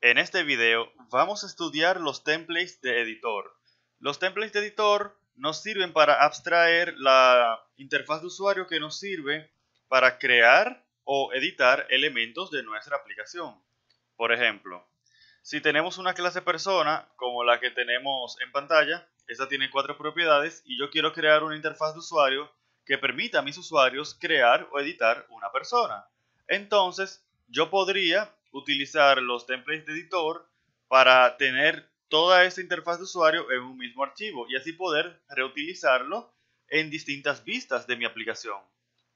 En este video vamos a estudiar los templates de editor. Los templates de editor nos sirven para abstraer la interfaz de usuario que nos sirve para crear o editar elementos de nuestra aplicación. Por ejemplo, si tenemos una clase persona como la que tenemos en pantalla, esta tiene cuatro propiedades y yo quiero crear una interfaz de usuario que permita a mis usuarios crear o editar una persona. Entonces, yo podría utilizar los templates de editor para tener toda esta interfaz de usuario en un mismo archivo y así poder reutilizarlo en distintas vistas de mi aplicación.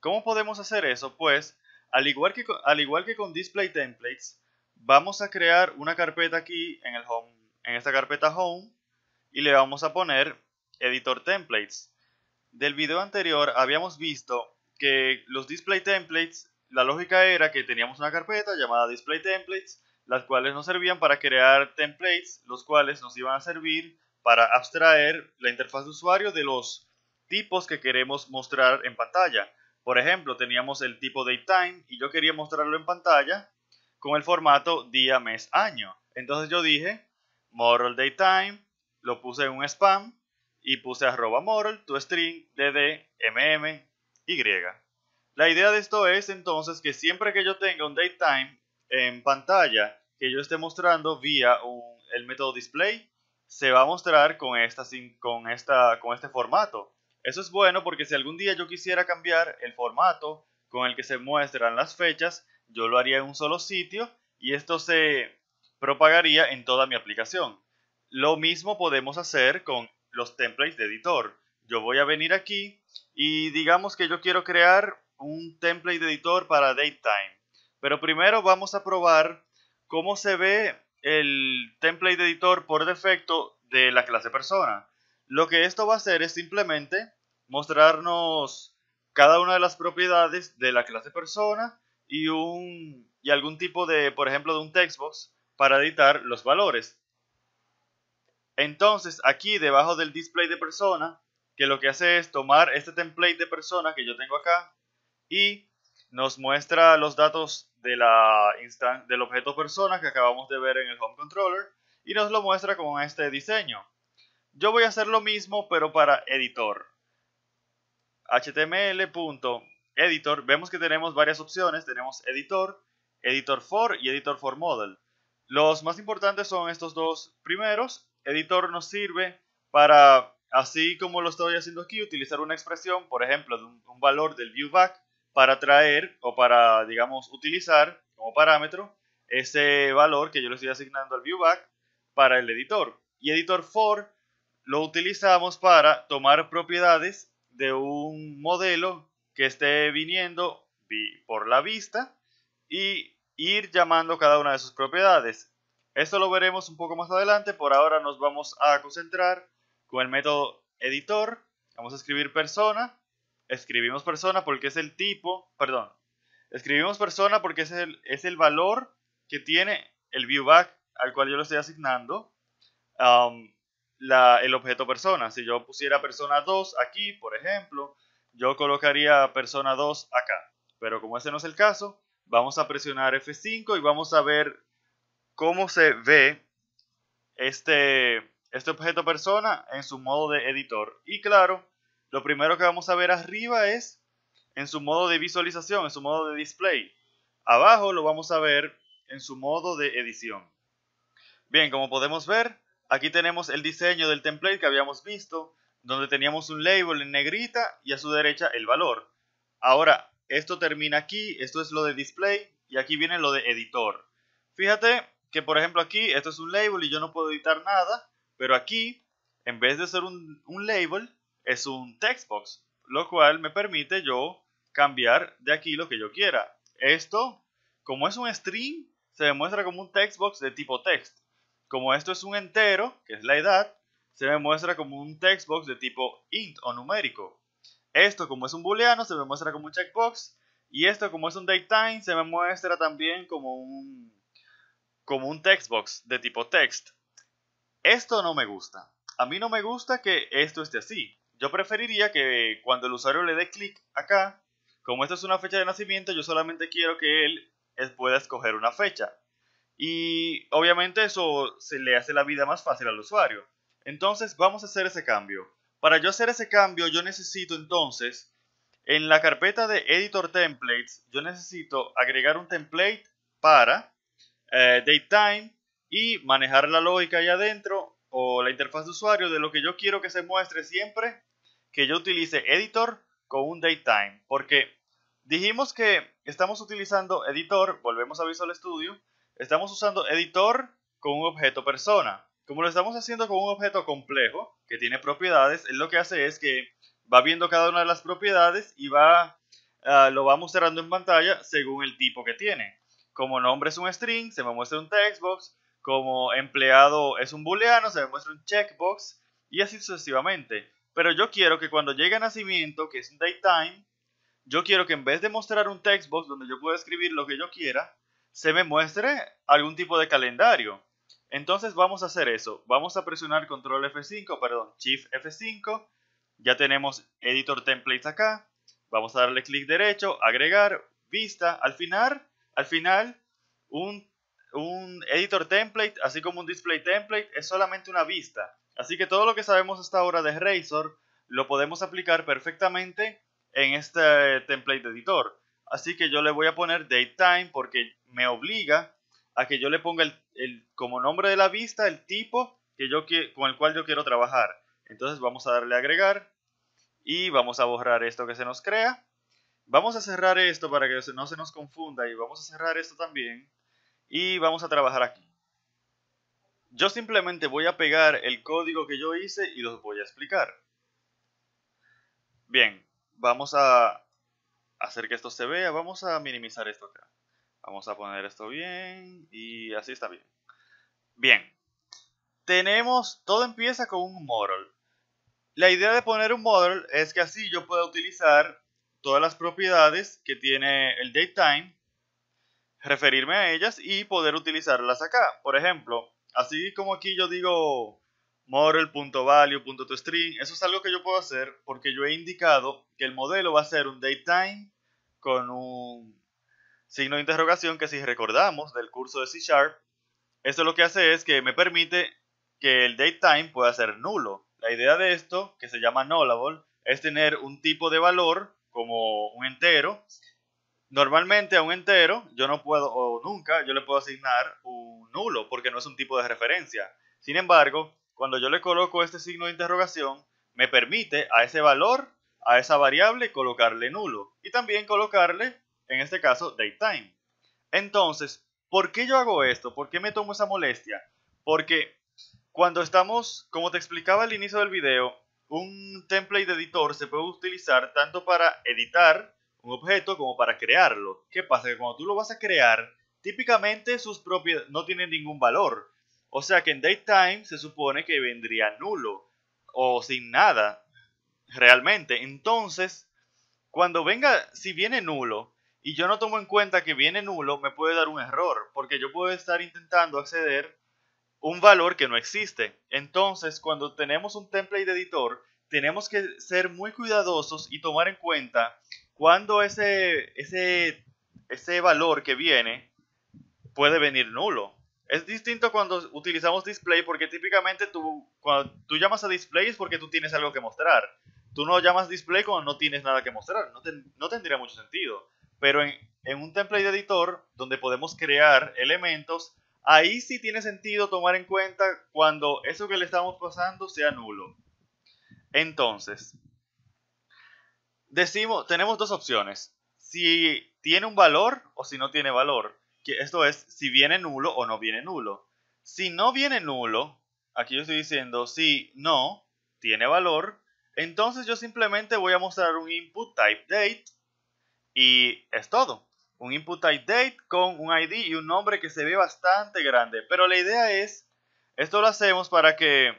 ¿Cómo podemos hacer eso? Pues, al igual que, al igual que con Display Templates, vamos a crear una carpeta aquí en, el home, en esta carpeta Home y le vamos a poner Editor Templates. Del video anterior habíamos visto que los Display Templates la lógica era que teníamos una carpeta llamada display templates, las cuales nos servían para crear templates, los cuales nos iban a servir para abstraer la interfaz de usuario de los tipos que queremos mostrar en pantalla. Por ejemplo, teníamos el tipo DateTime, y yo quería mostrarlo en pantalla con el formato día, mes, año. Entonces yo dije model DateTime, lo puse en un spam y puse arroba model tu string dd mm y. La idea de esto es entonces que siempre que yo tenga un DateTime en pantalla que yo esté mostrando vía el método display, se va a mostrar con, esta, con, esta, con este formato. Eso es bueno porque si algún día yo quisiera cambiar el formato con el que se muestran las fechas, yo lo haría en un solo sitio y esto se propagaría en toda mi aplicación. Lo mismo podemos hacer con los templates de editor. Yo voy a venir aquí y digamos que yo quiero crear un template editor para DateTime. Pero primero vamos a probar cómo se ve el template editor por defecto de la clase persona. Lo que esto va a hacer es simplemente mostrarnos cada una de las propiedades de la clase persona y, un, y algún tipo de, por ejemplo, de un textbox para editar los valores. Entonces, aquí debajo del display de persona, que lo que hace es tomar este template de persona que yo tengo acá, y nos muestra los datos de la del objeto persona que acabamos de ver en el home controller y nos lo muestra con este diseño. Yo voy a hacer lo mismo pero para editor. html.editor, vemos que tenemos varias opciones, tenemos editor, editor for y editor for model. Los más importantes son estos dos primeros. Editor nos sirve para, así como lo estoy haciendo aquí, utilizar una expresión, por ejemplo, de un, valor del viewBack para traer o para, digamos, utilizar como parámetro ese valor que yo le estoy asignando al viewback para el editor. Y editor for lo utilizamos para tomar propiedades de un modelo que esté viniendo por la vista y ir llamando cada una de sus propiedades. Esto lo veremos un poco más adelante, por ahora nos vamos a concentrar con el método editor, vamos a escribir persona escribimos persona porque es el tipo, perdón, escribimos persona porque es el, es el valor que tiene el viewback al cual yo lo estoy asignando um, el objeto persona. Si yo pusiera persona 2 aquí, por ejemplo, yo colocaría persona 2 acá. Pero como ese no es el caso, vamos a presionar F5 y vamos a ver cómo se ve este, este objeto persona en su modo de editor. Y claro, lo primero que vamos a ver arriba es en su modo de visualización, en su modo de display. Abajo lo vamos a ver en su modo de edición. Bien, como podemos ver, aquí tenemos el diseño del template que habíamos visto, donde teníamos un label en negrita y a su derecha el valor. Ahora, esto termina aquí, esto es lo de display y aquí viene lo de editor. Fíjate que por ejemplo aquí, esto es un label y yo no puedo editar nada, pero aquí, en vez de ser un, un label, es un textbox, lo cual me permite yo cambiar de aquí lo que yo quiera. Esto, como es un string, se muestra como un textbox de tipo text. Como esto es un entero, que es la edad, se muestra como un textbox de tipo int o numérico. Esto, como es un booleano, se muestra como un checkbox. Y esto, como es un datetime, se me muestra también como un, como un textbox de tipo text. Esto no me gusta. A mí no me gusta que esto esté así. Yo preferiría que cuando el usuario le dé clic acá, como esta es una fecha de nacimiento, yo solamente quiero que él pueda escoger una fecha. Y obviamente eso se le hace la vida más fácil al usuario. Entonces vamos a hacer ese cambio. Para yo hacer ese cambio yo necesito entonces, en la carpeta de Editor Templates, yo necesito agregar un template para eh, DateTime y manejar la lógica ahí adentro o la interfaz de usuario de lo que yo quiero que se muestre siempre que yo utilice editor con un datetime, porque dijimos que estamos utilizando editor, volvemos a Visual Studio, estamos usando editor con un objeto persona. Como lo estamos haciendo con un objeto complejo que tiene propiedades, lo que hace es que va viendo cada una de las propiedades y va ah, lo va mostrando en pantalla según el tipo que tiene. Como nombre es un string, se me muestra un textbox. Como empleado es un booleano, se me muestra un checkbox. Y así sucesivamente. Pero yo quiero que cuando llegue a nacimiento, que es Daytime, yo quiero que en vez de mostrar un text box donde yo pueda escribir lo que yo quiera, se me muestre algún tipo de calendario. Entonces vamos a hacer eso. Vamos a presionar control F5, perdón, Shift F5. Ya tenemos editor templates acá. Vamos a darle clic derecho, agregar, vista. Al final, al final, un editor template, así como un display template, es solamente una vista. Así que todo lo que sabemos hasta ahora de Razor lo podemos aplicar perfectamente en este template editor. Así que yo le voy a poner DateTime porque me obliga a que yo le ponga el, como nombre de la vista el tipo que yo con el cual yo quiero trabajar. Entonces vamos a darle a agregar y vamos a borrar esto que se nos crea. Vamos a cerrar esto para que no se nos confunda y vamos a cerrar esto también y vamos a trabajar aquí. Yo simplemente voy a pegar el código que yo hice y los voy a explicar. Bien, vamos a hacer que esto se vea. Vamos a minimizar esto acá. Vamos a poner esto bien y así está bien. Bien, tenemos, todo empieza con un model. La idea de poner un model es que así yo pueda utilizar todas las propiedades que tiene el DateTime, referirme a ellas y poder utilizarlas acá. Por ejemplo, Así como aquí yo digo model.value.toString, eso es algo que yo puedo hacer porque yo he indicado que el modelo va a ser un datetime con un signo de interrogación que si recordamos del curso de C Sharp, esto lo que hace es que me permite que el datetime pueda ser nulo. La idea de esto, que se llama nullable, es tener un tipo de valor como un entero. Normalmente a un entero yo no puedo, o nunca, yo le puedo asignar un nulo porque no es un tipo de referencia. Sin embargo, cuando yo le coloco este signo de interrogación, me permite a ese valor, a esa variable, colocarle nulo y también colocarle, en este caso, datetime. Entonces, ¿por qué yo hago esto? ¿Por qué me tomo esa molestia? Porque cuando estamos, como te explicaba al inicio del video, un template de editor se puede utilizar tanto para editar un objeto como para crearlo. ¿Qué pasa? Que cuando tú lo vas a crear, típicamente sus propiedades no tienen ningún valor. O sea que en DateTime se supone que vendría nulo o sin nada realmente. Entonces, cuando venga, si viene nulo y yo no tomo en cuenta que viene nulo, me puede dar un error porque yo puedo estar intentando acceder un valor que no existe. Entonces, cuando tenemos un template de editor, tenemos que ser muy cuidadosos y tomar en cuenta cuando ese, ese, ese valor que viene puede venir nulo. Es distinto cuando utilizamos display porque típicamente tú, cuando tú llamas a display es porque tú tienes algo que mostrar. Tú no llamas display cuando no tienes nada que mostrar. No, tendría mucho sentido. Pero en, en un template editor donde podemos crear elementos, ahí sí tiene sentido tomar en cuenta cuando eso que le estamos pasando sea nulo. Entonces, decimos, tenemos dos opciones. Si tiene un valor o si no tiene valor que esto es si viene nulo o no viene nulo. Si no viene nulo, aquí yo estoy diciendo si no tiene valor, entonces yo simplemente voy a mostrar un input type date y es todo. Un input type date con un ID y un nombre que se ve bastante grande. Pero la idea es, esto lo hacemos para que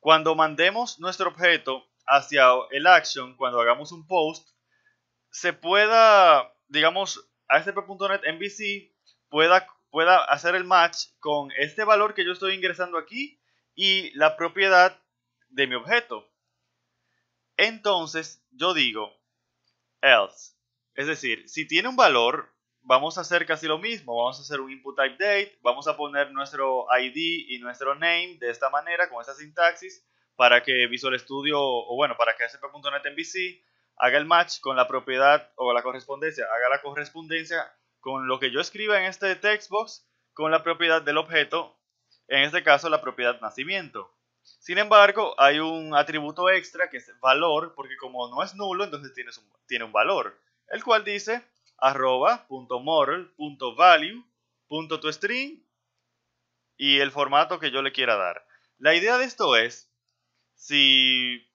cuando mandemos nuestro objeto hacia el action, cuando hagamos un post, se pueda, digamos, a MVC este pueda, hacer el match con este valor que yo estoy ingresando aquí y la propiedad de mi objeto. Entonces yo digo else. Es decir, si tiene un valor, vamos a hacer casi lo mismo. Vamos a hacer un input type date, vamos a poner nuestro ID y nuestro name de esta manera, con esta sintaxis, para que Visual Studio, o bueno, para que SP.NET MVC haga el match con la propiedad o la correspondencia, haga la correspondencia con lo que yo escriba en este textbox con la propiedad del objeto, en este caso la propiedad nacimiento. Sin embargo, hay un atributo extra que es valor, porque como no es nulo, entonces tiene un, tiene un valor, el cual dice arroba y el formato que yo le quiera dar. La idea de esto es, si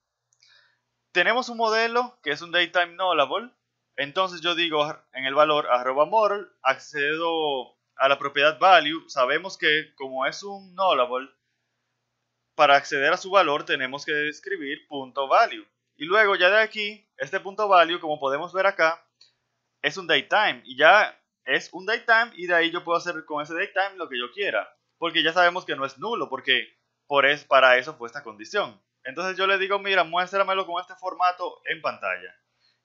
tenemos un modelo que es un daytime nullable, entonces yo digo en el valor arroba model, accedo a la propiedad value. Sabemos que como es un nullable, para acceder a su valor tenemos que escribir punto value. Y luego ya de aquí, este punto value, como podemos ver acá, es un time. Y ya es un time y de ahí yo puedo hacer con ese time lo que yo quiera. Porque ya sabemos que no es nulo, porque por es, para eso fue esta condición. Entonces yo le digo, mira, muéstramelo con este formato en pantalla.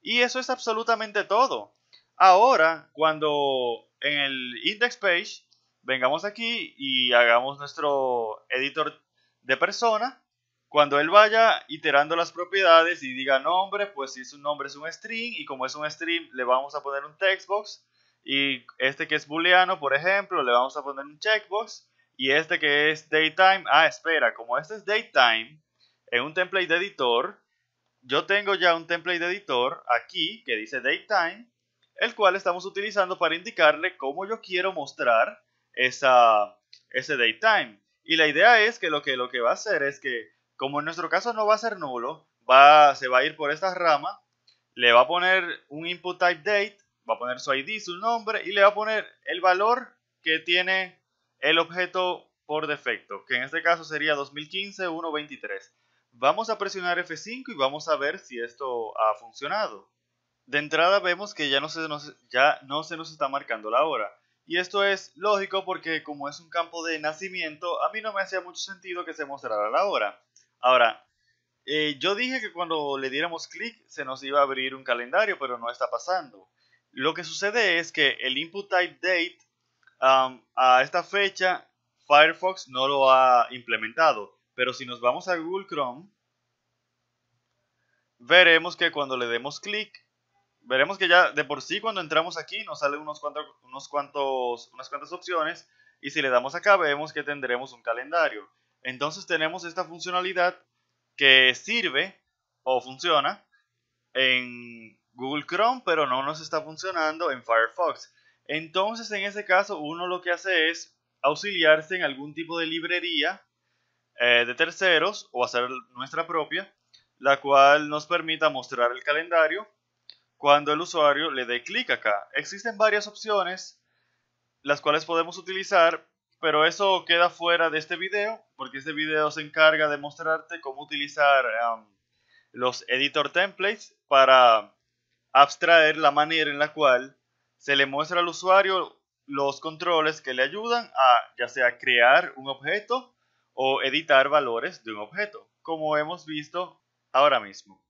Y eso es absolutamente todo. Ahora, cuando en el index page vengamos aquí y hagamos nuestro editor de persona, cuando él vaya iterando las propiedades y diga nombre, pues si su nombre es un string y como es un string le vamos a poner un textbox y este que es booleano, por ejemplo, le vamos a poner un checkbox y este que es daytime, ah, espera, como este es daytime en un template de editor, yo tengo ya un template de editor aquí que dice DateTime, el cual estamos utilizando para indicarle cómo yo quiero mostrar esa, ese DateTime. Y la idea es que lo, que lo que va a hacer es que, como en nuestro caso no va a ser nulo, va, se va a ir por esta rama, le va a poner un input type date, va a poner su ID, su nombre y le va a poner el valor que tiene el objeto por defecto, que en este caso sería 2015 123. Vamos a presionar F5 y vamos a ver si esto ha funcionado. De entrada vemos que ya no se nos, está marcando la hora. Y esto es lógico porque como es un campo de nacimiento, a mí no me hacía mucho sentido que se mostrara la hora. Ahora, eh, yo dije que cuando le diéramos clic se nos iba a abrir un calendario, pero no está pasando. Lo que sucede es que el input type date um, a esta fecha Firefox no lo ha implementado. Pero si nos vamos a Google Chrome, veremos que cuando le demos clic, veremos que ya de por sí cuando entramos aquí nos salen unos cuantos, unos cuantos, unas cuantas opciones. Y si le damos acá, vemos que tendremos un calendario. Entonces tenemos esta funcionalidad que sirve o funciona en Google Chrome, pero no nos está funcionando en Firefox. Entonces, en ese caso, uno lo que hace es auxiliarse en algún tipo de librería eh, de terceros o hacer nuestra propia, la cual nos permita mostrar el calendario cuando el usuario le dé clic acá. Existen varias opciones las cuales podemos utilizar, pero eso queda fuera de este video, porque este video se encarga de mostrarte cómo utilizar los editor templates para abstraer la manera en la cual se le muestra al usuario los controles que le ayudan a ya sea crear un objeto o editar valores de un objeto, como hemos visto ahora mismo.